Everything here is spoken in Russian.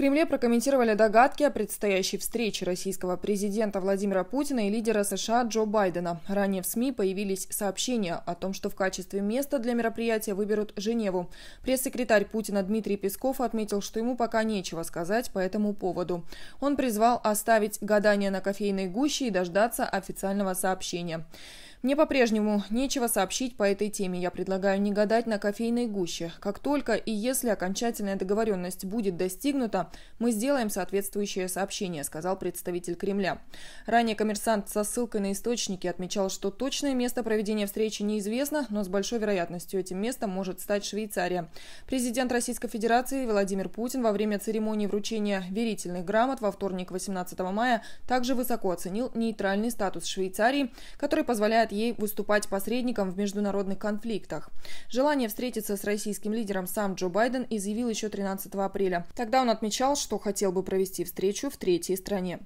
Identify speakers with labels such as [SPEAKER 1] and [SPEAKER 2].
[SPEAKER 1] Кремле прокомментировали догадки о предстоящей встрече российского президента Владимира Путина и лидера США Джо Байдена. Ранее в СМИ появились сообщения о том, что в качестве места для мероприятия выберут Женеву. Пресс-секретарь Путина Дмитрий Песков отметил, что ему пока нечего сказать по этому поводу. Он призвал оставить гадание на кофейной гуще и дождаться официального сообщения. Мне по-прежнему нечего сообщить по этой теме. Я предлагаю не гадать на кофейной гуще. Как только и если окончательная договоренность будет достигнута, мы сделаем соответствующее сообщение, сказал представитель Кремля. Ранее коммерсант со ссылкой на источники отмечал, что точное место проведения встречи неизвестно, но с большой вероятностью этим местом может стать Швейцария. Президент Российской Федерации Владимир Путин во время церемонии вручения верительных грамот во вторник 18 мая также высоко оценил нейтральный статус Швейцарии, который позволяет препятствует ей выступать посредником в международных конфликтах. Желание встретиться с российским лидером сам Джо Байден изъявил еще 13 апреля. Тогда он отмечал, что хотел бы провести встречу в третьей стране.